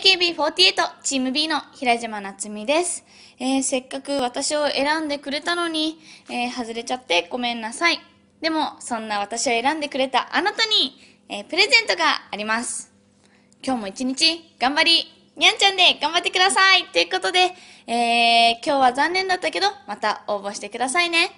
AKB48 チーム B の平島夏美です、えー、せっかく私を選んでくれたのに、えー、外れちゃってごめんなさい。でも、そんな私を選んでくれたあなたに、えー、プレゼントがあります。今日も一日頑張り、にゃんちゃんで頑張ってくださいということで、え今日は残念だったけど、また応募してくださいね。